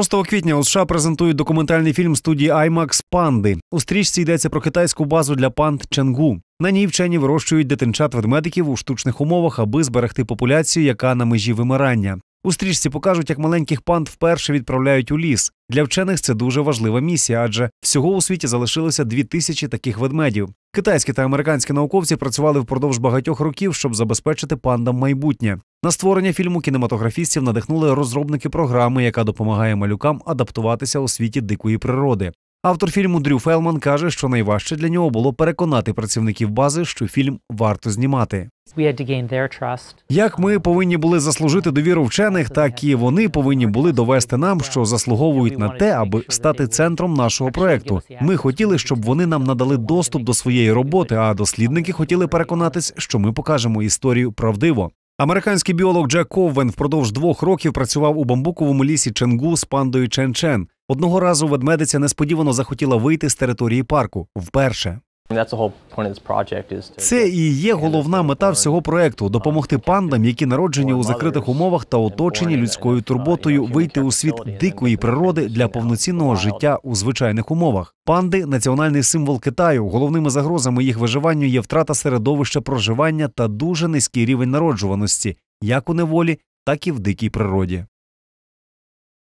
6 квітня у США презентують документальний фільм студії IMAX Панди. У стрічці йдеться про китайську базу для панд Ченгу. На ній вчені вирощують дитинчат ведмедиків у штучних умовах, аби зберегти популяцію, яка на межі вимирання. У стрічці покажуть, як маленьких панд вперше відправляють у ліс. Для вчених це дуже важлива місія, адже всього у світі залишилося дві тисячі таких ведмедів. Китайські та американські науковці працювали впродовж багатьох років, щоб забезпечити пандам майбутнє. На створення фільму кінематографістів надихнули розробники програми, яка допомагає малюкам адаптуватися у світі дикої природи. Автор фільму Дрю Фелман каже, що найважче для нього було переконати працівників бази, що фільм варто знімати. Як ми повинні були заслужити довіру вчених, так і вони повинні були довести нам, що заслуговують на те, аби стати центром нашого проекту. Ми хотіли, щоб вони нам надали доступ до своєї роботи. А дослідники хотіли переконатись, що ми покажемо історію правдиво. Американський біолог Джек Ковен впродовж двох років працював у бамбуковому лісі Ченгу з пандою чен Одного разу ведмедиця несподівано захотіла вийти з території парку вперше. Це і є головна мета всього проекту допомогти um, пандам, які народжені у закритих умовах та оточені людською uh, турботою, вийти у світ дикої природи для повноцінного життя у звичайних умовах. Панди національний символ Китаю. Головними загрозами їх виживання є втрата середовища проживання та дуже низький рівень народжуваності, як у неволі, так і в дикій природі.